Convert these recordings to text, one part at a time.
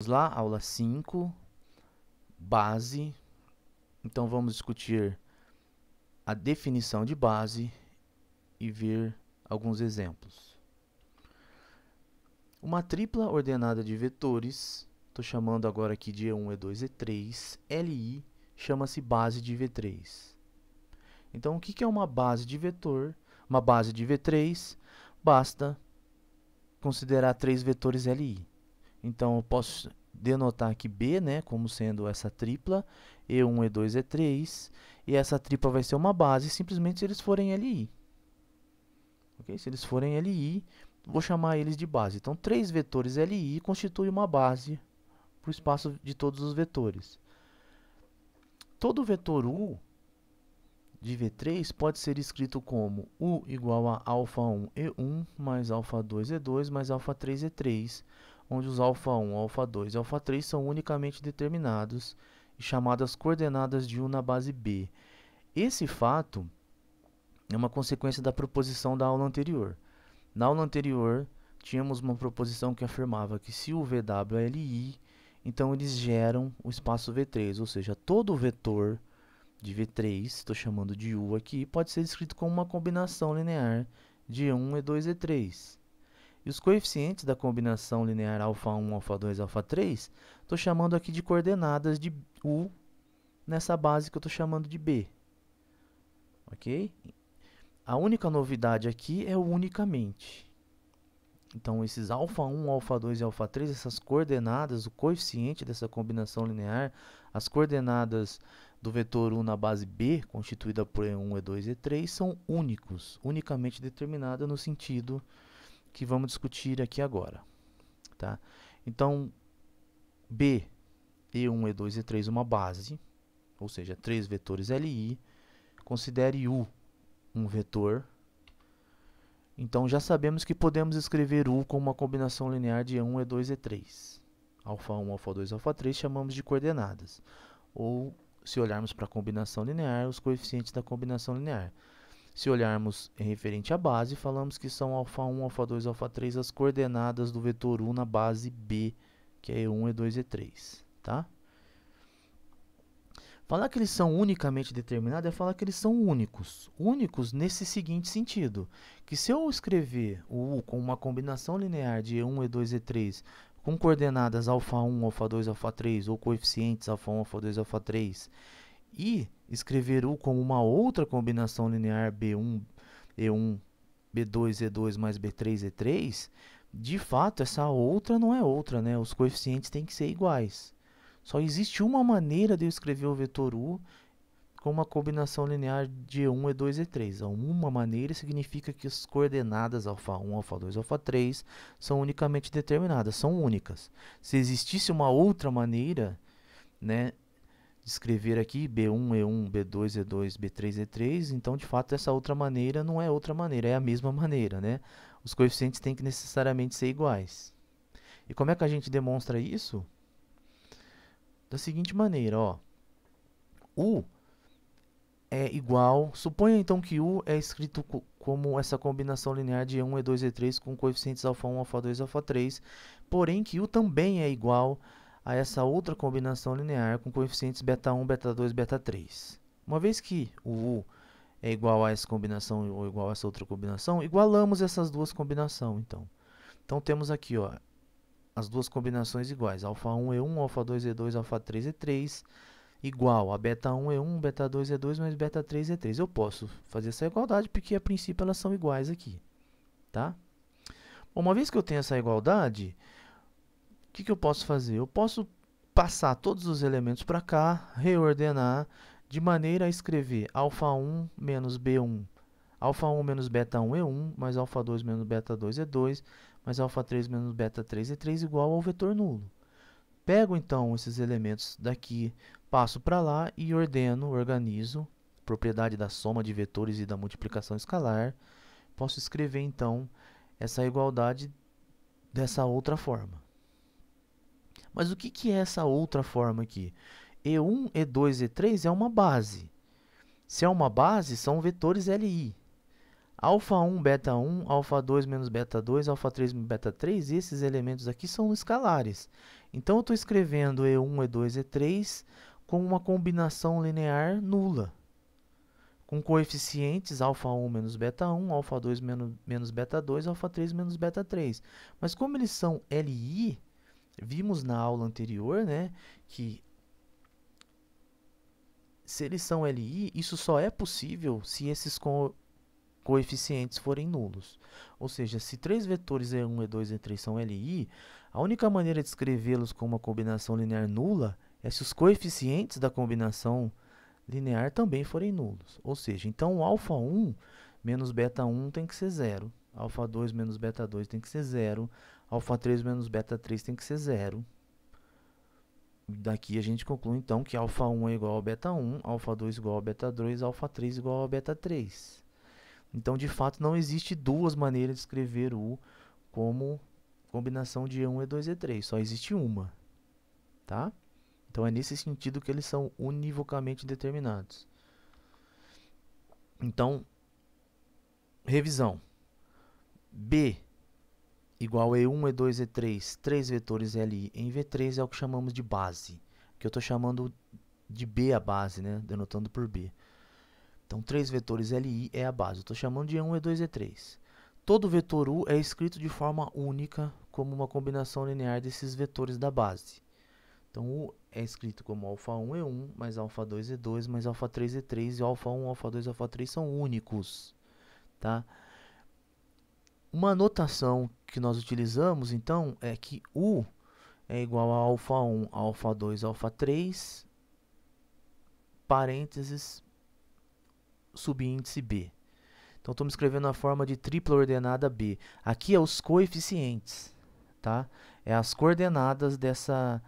Vamos lá, aula 5, base. Então vamos discutir a definição de base e ver alguns exemplos. Uma tripla ordenada de vetores, estou chamando agora aqui de E1, E2, E3, LI, chama-se base de V3. Então o que é uma base de vetor? Uma base de V3, basta considerar três vetores LI. Então eu posso denotar aqui B, né, como sendo essa tripla, E1, E2, E3, e essa tripla vai ser uma base simplesmente se eles forem LI. Okay? Se eles forem LI, vou chamar eles de base. Então, três vetores LI constituem uma base para o espaço de todos os vetores. Todo vetor U de V3 pode ser escrito como U igual a α 1 E1 mais α 2 E2 mais α 3 E3, onde os alfa 1, alfa 2 e alfa 3 são unicamente determinados e chamadas coordenadas de U na base B. Esse fato é uma consequência da proposição da aula anterior. Na aula anterior, tínhamos uma proposição que afirmava que se o VW é LI, então eles geram o espaço V3, ou seja, todo vetor de V3, estou chamando de U aqui, pode ser descrito como uma combinação linear de 1 e 2 e 3. E os coeficientes da combinação linear alfa1, alfa2, alfa3, estou chamando aqui de coordenadas de U nessa base que eu estou chamando de B. Ok? A única novidade aqui é o unicamente. Então, esses alfa1, alfa2 e alfa3, essas coordenadas, o coeficiente dessa combinação linear, as coordenadas do vetor 1 na base B, constituída por E1, E2 e E3, são únicos, unicamente determinada no sentido que vamos discutir aqui agora. Tá? Então, B, E1, E2, E3, uma base, ou seja, três vetores LI. Considere U um vetor. Então, já sabemos que podemos escrever U como uma combinação linear de E1, E2, E3. Alfa 1, alfa 2, alfa 3 chamamos de coordenadas. Ou, se olharmos para a combinação linear, os coeficientes da combinação linear. Se olharmos em referente à base, falamos que são alfa1, alfa2, alfa3 as coordenadas do vetor 1 na base B, que é E1, E2, E3, tá? Falar que eles são unicamente determinados é falar que eles são únicos. Únicos nesse seguinte sentido, que se eu escrever o U com uma combinação linear de E1, E2, E3 com coordenadas alfa1, alfa2, alfa3 ou coeficientes alfa1, alfa2, alfa3 e escrever U como uma outra combinação linear B1, E1, B2, E2 mais B3, E3, de fato essa outra não é outra, né? Os coeficientes têm que ser iguais. Só existe uma maneira de eu escrever o vetor U com uma combinação linear de E1, E2, E3. Uma maneira significa que as coordenadas alfa1, alfa2, alfa3 são unicamente determinadas, são únicas. Se existisse uma outra maneira, né, escrever aqui B1, E1, B2, E2, B3, E3, então de fato essa outra maneira não é outra maneira, é a mesma maneira, né? Os coeficientes têm que necessariamente ser iguais. E como é que a gente demonstra isso? Da seguinte maneira, ó. U é igual, suponha então que U é escrito como essa combinação linear de E1, E2, E3 com coeficientes alfa 1, alfa 2, alfa 3, porém que U também é igual a a essa outra combinação linear com coeficientes beta1, beta2, beta3. Uma vez que o U é igual a essa combinação ou igual a essa outra combinação, igualamos essas duas combinações, então. Então temos aqui, ó, as duas combinações iguais, alfa 1 e 1, alfa 2 e 2, alfa 3 e 3, igual a beta 1 e 1, beta 2 e 2, mais beta 3 e 3. Eu posso fazer essa igualdade porque a princípio elas são iguais aqui, tá? Uma vez que eu tenho essa igualdade, que, que eu posso fazer? Eu posso passar todos os elementos para cá, reordenar, de maneira a escrever alfa 1 menos B1, alfa 1 menos beta 1 é 1, mais alfa 2 menos beta 2 é 2, mais alfa 3 menos beta 3 é 3, igual ao vetor nulo. Pego então esses elementos daqui, passo para lá e ordeno, organizo, propriedade da soma de vetores e da multiplicação escalar. Posso escrever então essa igualdade dessa outra forma. Mas o que, que é essa outra forma aqui? E1, E2, E3 é uma base. Se é uma base, são vetores LI. Alfa 1, beta 1, alfa 2 menos beta 2, alfa 3 menos beta 3, esses elementos aqui são escalares. Então, eu estou escrevendo E1, E2, E3 como uma combinação linear nula, com coeficientes alfa 1 menos beta 1, alfa 2 menos, menos beta 2, alfa 3 menos beta 3. Mas como eles são LI, Vimos na aula anterior, né, que se eles são LI, isso só é possível se esses co coeficientes forem nulos. Ou seja, se três vetores E1, E2 e E3 são LI, a única maneira de escrevê-los com uma combinação linear nula é se os coeficientes da combinação linear também forem nulos. Ou seja, então alfa 1 menos beta 1 tem que ser zero. Alfa 2 menos beta 2 tem que ser zero alfa 3 menos beta 3 tem que ser zero. Daqui a gente conclui então que alfa 1 é igual a beta 1, alfa 2 igual a beta 2, alfa 3 igual a beta 3. Então, de fato, não existe duas maneiras de escrever U como combinação de E1, E2, E3. Só existe uma. Tá? Então, é nesse sentido que eles são univocamente determinados. Então, revisão. B igual a E1, E2, E3, três vetores LI em V3 é o que chamamos de base, que eu estou chamando de B a base, né? denotando por B. Então, três vetores LI é a base, eu estou chamando de E1, E2, E3. Todo vetor U é escrito de forma única como uma combinação linear desses vetores da base. Então, U é escrito como alfa1, E1, mais alfa2, E2, mais alfa3, E3, e alfa1, alfa2, alfa3 são únicos, Tá? Uma notação que nós utilizamos então é que U é igual a alfa 1, alfa 2, alfa 3, parênteses, subíndice B. Então me escrevendo na forma de tripla ordenada B. Aqui é os coeficientes, tá? É as coordenadas dessa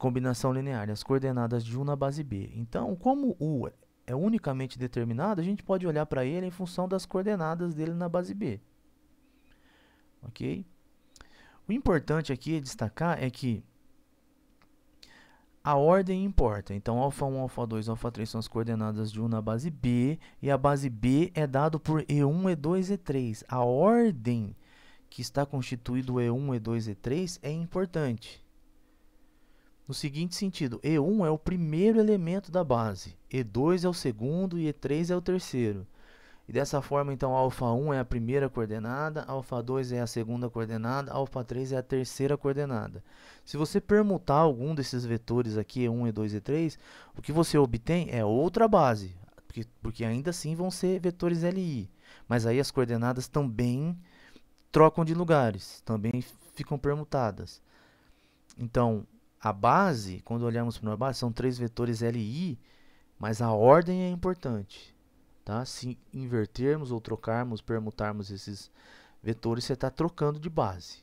combinação linear, as coordenadas de U na base B. Então, como U é é unicamente determinado, a gente pode olhar para ele em função das coordenadas dele na base B. Ok? O importante aqui destacar é que a ordem importa. Então, alfa 1, alfa 2, alfa 3 são as coordenadas de 1 na base B, e a base B é dado por E1, E2, E3. A ordem que está constituído E1, E2, E3 é importante no seguinte sentido: E1 é o primeiro elemento da base, E2 é o segundo e E3 é o terceiro. E dessa forma, então, alfa1 é a primeira coordenada, alfa2 é a segunda coordenada, alfa3 é a terceira coordenada. Se você permutar algum desses vetores aqui, E1, E2, E3, o que você obtém é outra base, porque, porque ainda assim vão ser vetores LI. Mas aí as coordenadas também trocam de lugares, também ficam permutadas. Então, a base, quando olhamos para a base, são três vetores LI, mas a ordem é importante. Tá? Se invertermos ou trocarmos, permutarmos esses vetores, você está trocando de base.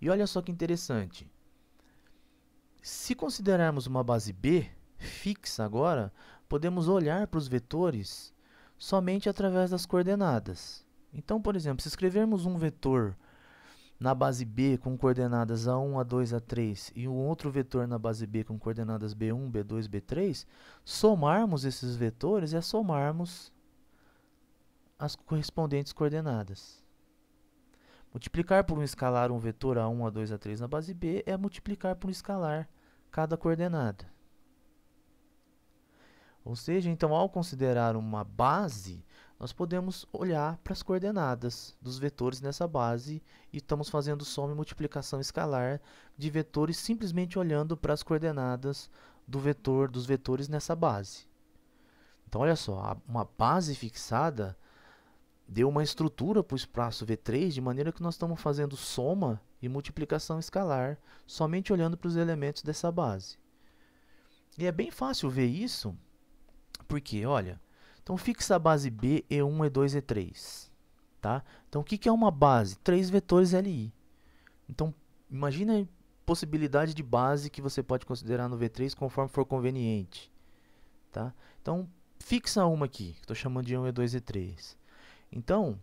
E olha só que interessante. Se considerarmos uma base B fixa agora, podemos olhar para os vetores somente através das coordenadas. Então, por exemplo, se escrevermos um vetor na base B com coordenadas A1, A2, A3 e um outro vetor na base B com coordenadas B1, B2, B3, somarmos esses vetores é somarmos as correspondentes coordenadas. Multiplicar por um escalar um vetor A1, A2, A3 na base B é multiplicar por um escalar cada coordenada. Ou seja, então, ao considerar uma base, nós podemos olhar para as coordenadas dos vetores nessa base e estamos fazendo soma e multiplicação escalar de vetores simplesmente olhando para as coordenadas do vetor dos vetores nessa base. Então olha só, uma base fixada deu uma estrutura para o espaço V3 de maneira que nós estamos fazendo soma e multiplicação escalar somente olhando para os elementos dessa base. E é bem fácil ver isso, porque olha, então fixa a base B, E1, E2, E3. Tá? Então o que, que é uma base? Três vetores LI. Então imagina a possibilidade de base que você pode considerar no V3 conforme for conveniente. Tá? Então fixa uma aqui, que estou chamando de 1, E2, E3. Então,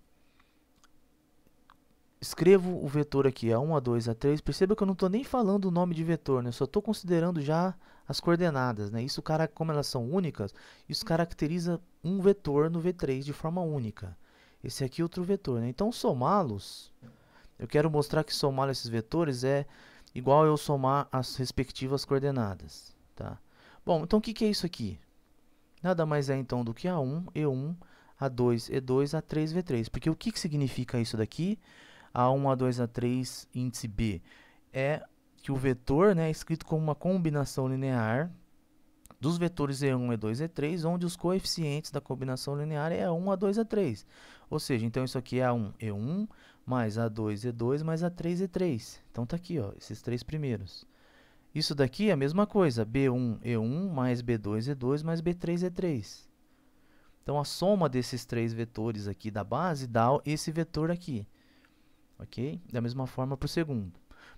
escrevo o vetor aqui, A1, A2, A3, perceba que eu não estou nem falando o nome de vetor, né? eu só estou considerando já as coordenadas. Né? Isso, como elas são únicas, isso caracteriza um vetor no V3 de forma única. Esse aqui é outro vetor. Né? Então, somá-los, eu quero mostrar que somar esses vetores é igual eu somar as respectivas coordenadas. Tá? Bom, então o que, que é isso aqui? Nada mais é então do que A1, E1, A2, E2, A3, V3. Porque o que, que significa isso daqui? A1, A2, A3, índice B. É que o vetor né, é escrito como uma combinação linear dos vetores E1, E2, E3, onde os coeficientes da combinação linear é A1, A2, A3. Ou seja, então isso aqui é A1, E1, mais A2, E2, mais A3, E3. Então está aqui, ó, esses três primeiros. Isso daqui é a mesma coisa, B1, E1, mais B2, E2, mais B3, E3. Então, a soma desses três vetores aqui da base dá esse vetor aqui. Ok? Da mesma forma para o segundo.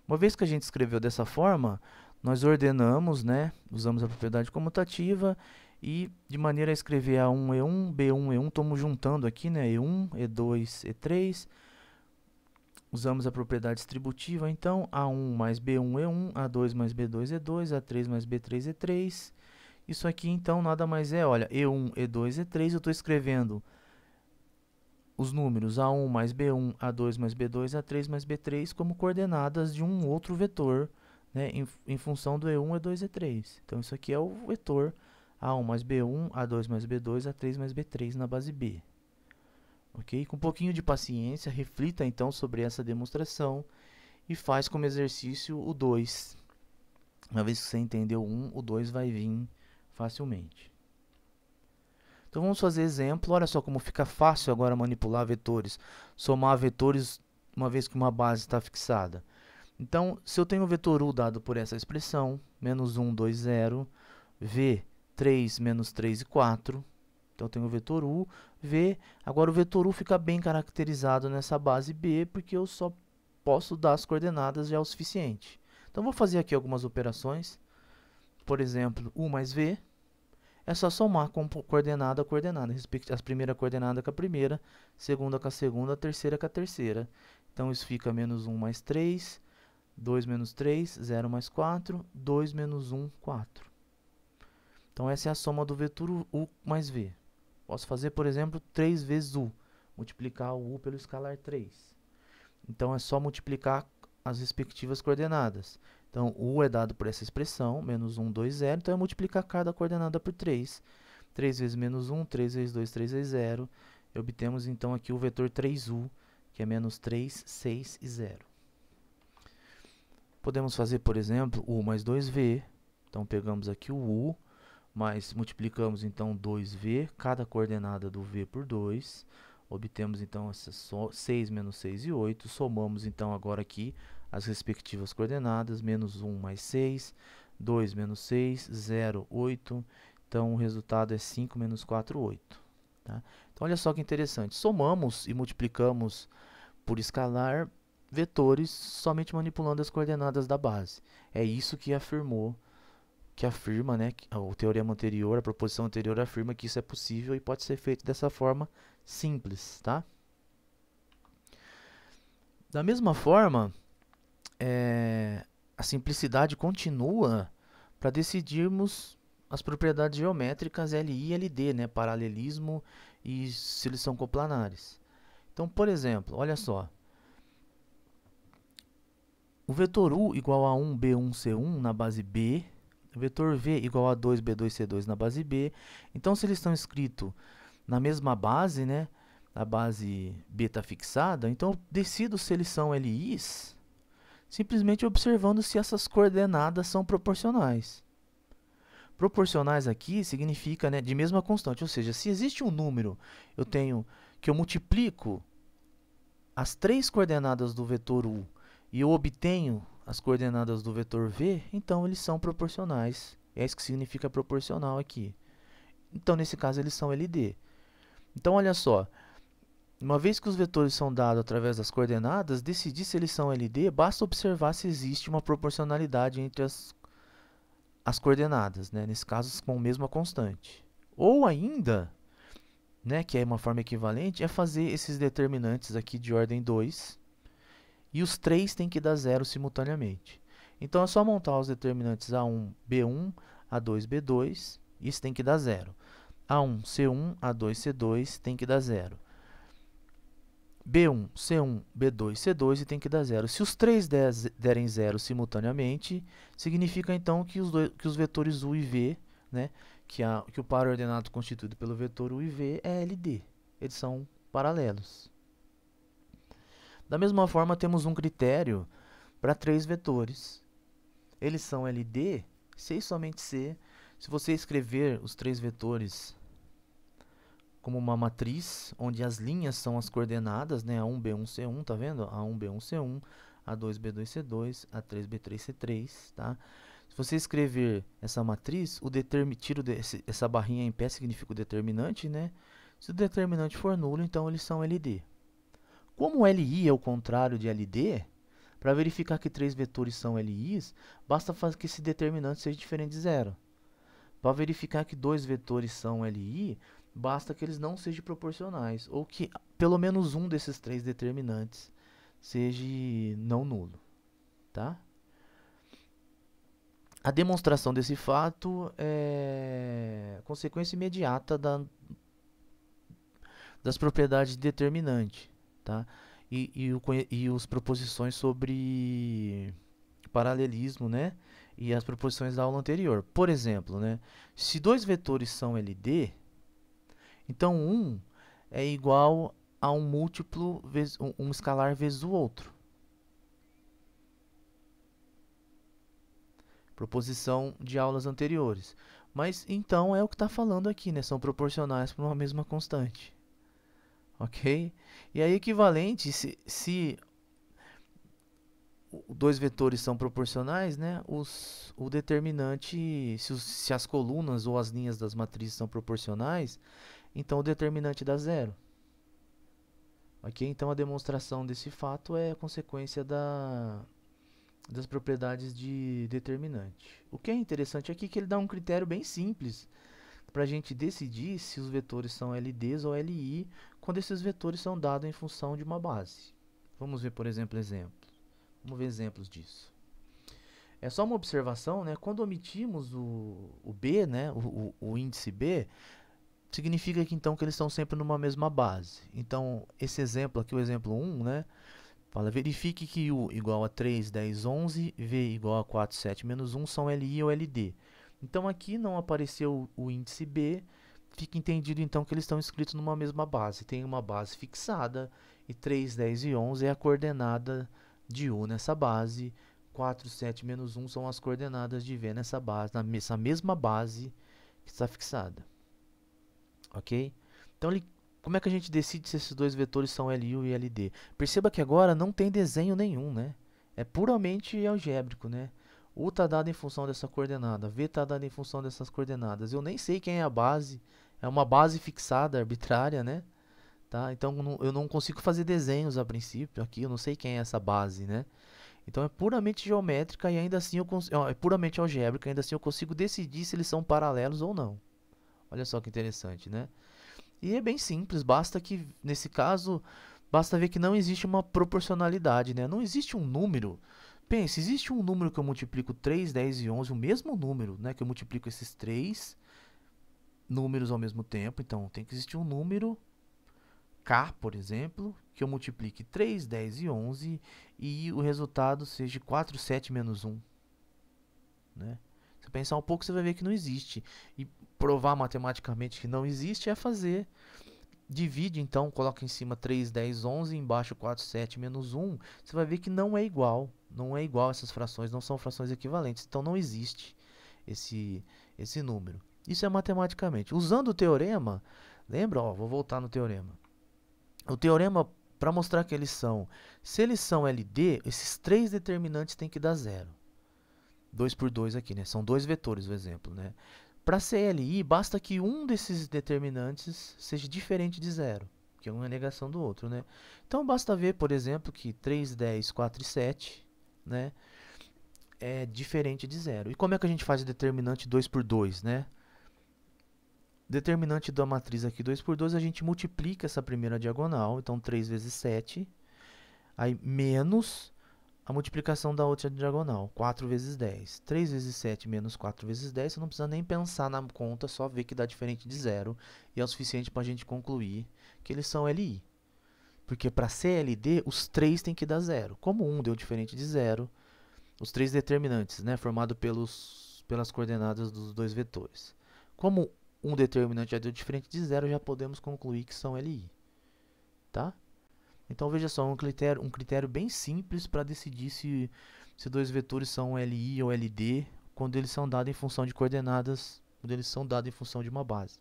Uma vez que a gente escreveu dessa forma, nós ordenamos, né, usamos a propriedade comutativa e de maneira a escrever A1, E1, B1, E1, estamos juntando aqui, né, E1, E2, E3. Usamos a propriedade distributiva, então A1 mais B1, E1, A2 mais B2, E2, A3 mais B3, E3. Isso aqui, então, nada mais é, olha, E1, E2, E3, eu estou escrevendo os números A1 mais B1, A2 mais B2, A3 mais B3 como coordenadas de um outro vetor, né, em, em função do E1, E2, E3. Então isso aqui é o vetor A1 mais B1, A2 mais B2, A3 mais B3 na base B. Ok? Com um pouquinho de paciência, reflita então sobre essa demonstração e faz como exercício o 2. Uma vez que você entendeu um, o 2 vai vir facilmente. Então vamos fazer exemplo. Olha só como fica fácil agora manipular vetores. Somar vetores uma vez que uma base está fixada. Então, se eu tenho o vetor U dado por essa expressão, menos 1, 2, 0, V, 3, menos 3 e 4, então eu tenho o vetor U, V, agora o vetor U fica bem caracterizado nessa base B, porque eu só posso dar as coordenadas já é o suficiente. Então, vou fazer aqui algumas operações, por exemplo, U mais V, é só somar com coordenada a coordenada, as primeira coordenada com a primeira, segunda com a segunda, a terceira com a terceira. Então, isso fica menos 1 mais 3, 2 menos 3, 0 mais 4, 2 menos 1, 4. Então essa é a soma do vetor U mais V. Posso fazer, por exemplo, 3 vezes U. Multiplicar o U pelo escalar 3. Então é só multiplicar as respectivas coordenadas. Então U é dado por essa expressão, menos 1, 2, 0. Então é multiplicar cada coordenada por 3. 3 vezes menos 1, 3 vezes 2, 3 vezes 0. E obtemos então aqui o vetor 3U, que é menos 3, 6 e 0. Podemos fazer, por exemplo, U mais 2V. Então pegamos aqui o U, mas multiplicamos então 2V, cada coordenada do V por 2. Obtemos então essas 6 menos 6 e 8. Somamos então agora aqui as respectivas coordenadas, menos 1 mais 6, 2 menos 6, 0, 8. Então o resultado é 5 menos 4, 8. Tá? Então olha só que interessante, somamos e multiplicamos por escalar vetores somente manipulando as coordenadas da base. É isso que afirmou, que afirma, né, o teorema anterior, a proposição anterior afirma que isso é possível e pode ser feito dessa forma simples, tá? Da mesma forma, é, a simplicidade continua para decidirmos as propriedades geométricas LI e LD, né, paralelismo e se eles são coplanares. Então, por exemplo, olha só, o vetor U igual a 1B1C1 na base B, o vetor V igual a 2B2C2 na base B. Então, se eles estão escritos na mesma base, né, a base B está fixada, então eu decido se eles são LIs simplesmente observando se essas coordenadas são proporcionais. Proporcionais aqui significa né, de mesma constante, ou seja, se existe um número eu tenho que eu multiplico as três coordenadas do vetor U e eu obtenho as coordenadas do vetor v, então eles são proporcionais. É isso que significa proporcional aqui. Então, nesse caso, eles são LD. Então, olha só. Uma vez que os vetores são dados através das coordenadas, decidir se eles são LD, basta observar se existe uma proporcionalidade entre as, as coordenadas, né? nesse caso com a mesma constante. Ou ainda, né, que é uma forma equivalente, é fazer esses determinantes aqui de ordem 2, e os três têm que dar zero simultaneamente. Então é só montar os determinantes A1, B1, A2, B2, isso tem que dar zero. A1, C1, A2, C2 tem que dar zero. B1, C1, B2, C2 e tem que dar zero. Se os três derem zero simultaneamente, significa então que os, dois, que os vetores U e V, né, que, a, que o par ordenado constituído pelo vetor U e V é LD. Eles são paralelos. Da mesma forma, temos um critério para três vetores. Eles são LD, C e somente C. Se você escrever os três vetores como uma matriz, onde as linhas são as coordenadas, né? A1, B1, C1, tá vendo? A1, B1, C1, A2, B2, C2, A3, B3, C3, tá? Se você escrever essa matriz, o tiro desse, essa barrinha em pé significa o determinante, né? Se o determinante for nulo, então eles são LD. Como LI é o contrário de LD, para verificar que três vetores são LIs, basta que esse determinante seja diferente de zero. Para verificar que dois vetores são LI, basta que eles não sejam proporcionais, ou que pelo menos um desses três determinantes seja não nulo. Tá? A demonstração desse fato é consequência imediata da, das propriedades de determinante tá? E, e, o, e os proposições sobre paralelismo, né? E as proposições da aula anterior. Por exemplo, né? Se dois vetores são LD, então um é igual a um múltiplo, vez, um, um escalar vezes o outro. Proposição de aulas anteriores. Mas então é o que está falando aqui, né? São proporcionais para uma mesma constante ok? E aí, equivalente, se, se dois vetores são proporcionais, né? Os, o determinante, se, os, se as colunas ou as linhas das matrizes são proporcionais, então o determinante dá zero. Ok? Então a demonstração desse fato é consequência da, das propriedades de determinante. O que é interessante aqui é que ele dá um critério bem simples para a gente decidir se os vetores são LDs ou LI quando esses vetores são dados em função de uma base. Vamos ver, por exemplo, exemplos. Vamos ver exemplos disso. É só uma observação, né? quando omitimos o, o B, né? O, o, o índice B, significa que então que eles estão sempre numa mesma base. Então, esse exemplo aqui, o exemplo 1, né? Fala, verifique que U igual a 3, 10, 11, V igual a 4, 7, menos 1 são LI ou LD. Então aqui não apareceu o índice B, fica entendido então que eles estão escritos numa mesma base. Tem uma base fixada e 3, 10 e 11 é a coordenada de U nessa base. 4, 7 menos 1 são as coordenadas de V nessa base, nessa mesma base que está fixada. Ok? Então, ele, como é que a gente decide se esses dois vetores são LU e LD? Perceba que agora não tem desenho nenhum, né? É puramente algébrico, né? U está dado em função dessa coordenada, V está dado em função dessas coordenadas. Eu nem sei quem é a base, é uma base fixada, arbitrária, né? Tá? Então eu não consigo fazer desenhos a princípio aqui, eu não sei quem é essa base, né? Então é puramente geométrica e ainda assim eu consigo, é puramente algébrica, ainda assim eu consigo decidir se eles são paralelos ou não. Olha só que interessante, né? E é bem simples, basta que nesse caso basta ver que não existe uma proporcionalidade, né? Não existe um número Pense, existe um número que eu multiplico 3, 10 e 11, o mesmo número, né? Que eu multiplico esses três números ao mesmo tempo. Então, tem que existir um número, k, por exemplo, que eu multiplique 3, 10 e 11 e o resultado seja 4, 7 menos 1. Né? Se pensar um pouco, você vai ver que não existe. E provar matematicamente que não existe é fazer divide então, coloca em cima 3, 10, 11, embaixo 4, 7, menos 1, você vai ver que não é igual não é igual essas frações, não são frações equivalentes. Então não existe esse, esse número. Isso é matematicamente. Usando o teorema, lembra? Ó, vou voltar no teorema. O teorema, para mostrar que eles são, se eles são LD, esses três determinantes têm que dar zero. 2 por 2 aqui, né? São dois vetores, o exemplo, né? Para CLI, basta que um desses determinantes seja diferente de zero, que é uma negação do outro, né? Então, basta ver, por exemplo, que 3, 10, 4 e 7 né? É diferente de zero. E como é que a gente faz o determinante 2 por 2, né? Determinante da matriz aqui 2 por 2, a gente multiplica essa primeira diagonal, então 3 vezes 7, aí menos a multiplicação da outra diagonal, 4 vezes 10. 3 vezes 7 menos 4 vezes 10, você não precisa nem pensar na conta, só ver que dá diferente de zero, e é o suficiente para a gente concluir que eles são LI. Porque para CLD, os três têm que dar zero. Como um deu diferente de zero, os três determinantes, né, formado pelos, pelas coordenadas dos dois vetores. Como um determinante já deu diferente de zero, já podemos concluir que são LI. Tá? Então veja só, um critério, um critério bem simples para decidir se, se dois vetores são LI ou LD quando eles são dados em função de coordenadas, quando eles são dados em função de uma base.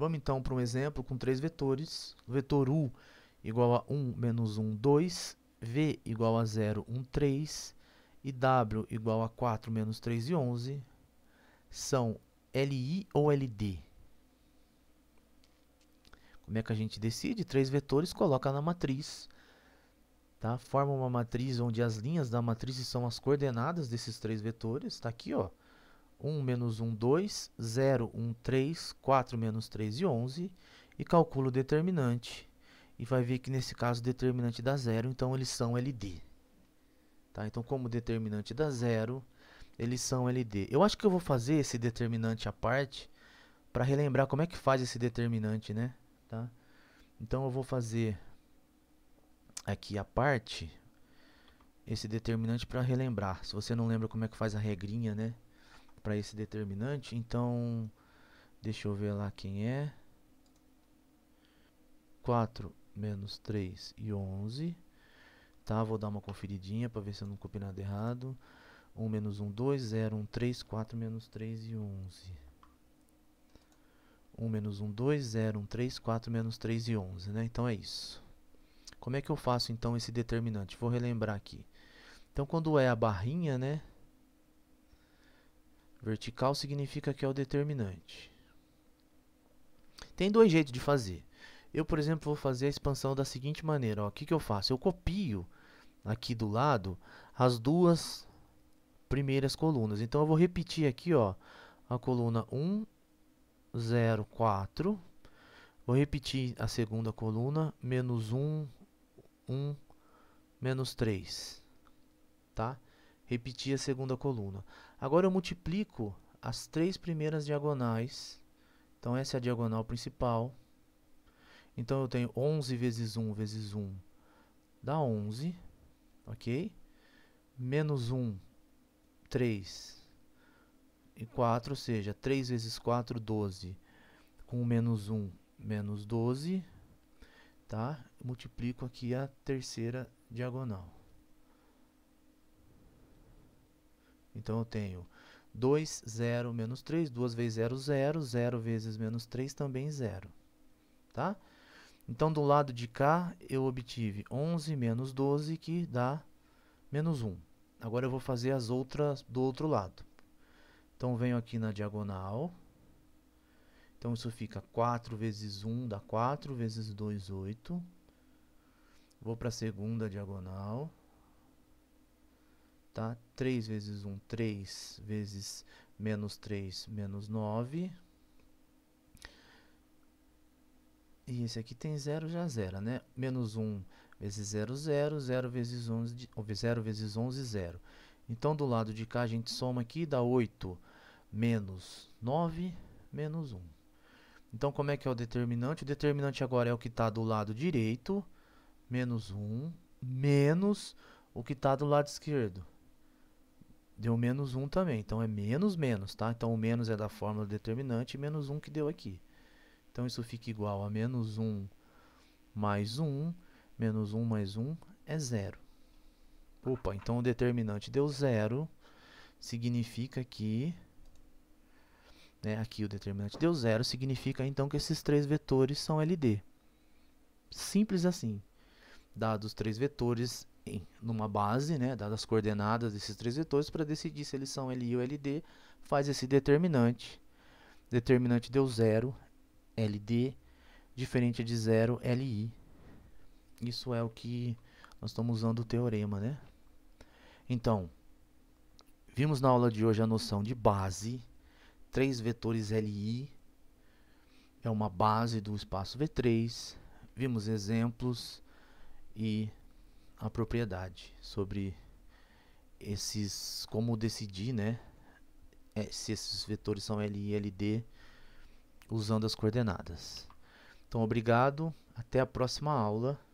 Vamos então para um exemplo com três vetores. O vetor U igual a 1 menos 1, 2. V igual a 0, 1, 3. E W igual a 4 menos 3 e 11. São LI ou LD? Como é que a gente decide? Três vetores, coloca na matriz. Tá? Forma uma matriz onde as linhas da matriz são as coordenadas desses três vetores. Está aqui, ó. 1 menos 1, 2, 0, 1, 3, 4 menos 3 e 11, e calculo o determinante. E vai ver que nesse caso o determinante dá zero, então eles são LD. Tá? Então, como o determinante dá zero, eles são LD. Eu acho que eu vou fazer esse determinante à parte para relembrar como é que faz esse determinante, né? Tá? Então, eu vou fazer aqui à parte esse determinante para relembrar. Se você não lembra como é que faz a regrinha, né? para esse determinante. Então, deixa eu ver lá quem é. 4 menos 3 e 11. Tá, vou dar uma conferidinha para ver se eu não copiei nada errado. 1 menos 1, 2, 0, 1, 3, 4 menos 3 e 11. 1 menos 1, 2, 0, 1, 3, 4 menos 3 e 11, né? Então é isso. Como é que eu faço então esse determinante? Vou relembrar aqui. Então quando é a barrinha, né? Vertical significa que é o determinante. Tem dois jeitos de fazer. Eu, por exemplo, vou fazer a expansão da seguinte maneira. O que, que eu faço? Eu copio aqui do lado as duas primeiras colunas. Então, eu vou repetir aqui ó, a coluna 1, 0, 4. Vou repetir a segunda coluna, menos 1, 1, menos 3. Tá? Repetir a segunda coluna. Agora eu multiplico as três primeiras diagonais. Então essa é a diagonal principal. Então eu tenho 11 vezes 1 vezes 1 dá 11, ok? Menos 1, 3 e 4, ou seja, 3 vezes 4, 12. Com menos 1, menos 12, tá? Multiplico aqui a terceira diagonal. Então eu tenho 2, 0, menos 3, 2 vezes 0, 0, 0 vezes menos 3 também 0. Tá? Então do lado de cá eu obtive 11 menos 12 que dá menos 1. Agora eu vou fazer as outras do outro lado. Então venho aqui na diagonal. Então isso fica 4 vezes 1 dá 4 vezes 2, 8. Vou para a segunda diagonal. Tá? 3 vezes 1, 3 vezes menos 3, menos 9. E esse aqui tem 0, já zero, né? Menos 1 vezes 0, 0. 0 vezes 11, 0 vezes 11, 0. Então, do lado de cá, a gente soma aqui, dá 8 menos 9, menos 1. Então, como é que é o determinante? O determinante agora é o que está do lado direito, menos 1, menos o que está do lado esquerdo, deu menos 1 também. Então é menos menos, tá? Então o menos é da fórmula determinante menos 1 que deu aqui. Então isso fica igual a menos 1 mais 1, menos 1 mais 1 é zero. Opa, então o determinante deu zero, significa que... Né, aqui o determinante deu zero, significa então que esses três vetores são LD. Simples assim. Dados os três vetores, em, numa base, né, dadas as coordenadas desses três vetores, para decidir se eles são LI ou LD, faz esse determinante. Determinante deu zero, LD, diferente de zero, LI. Isso é o que nós estamos usando o teorema, né? Então, vimos na aula de hoje a noção de base, três vetores LI, é uma base do espaço V3, vimos exemplos e a propriedade, sobre esses como decidir, né, é, se esses vetores são L e LD usando as coordenadas. Então, obrigado, até a próxima aula.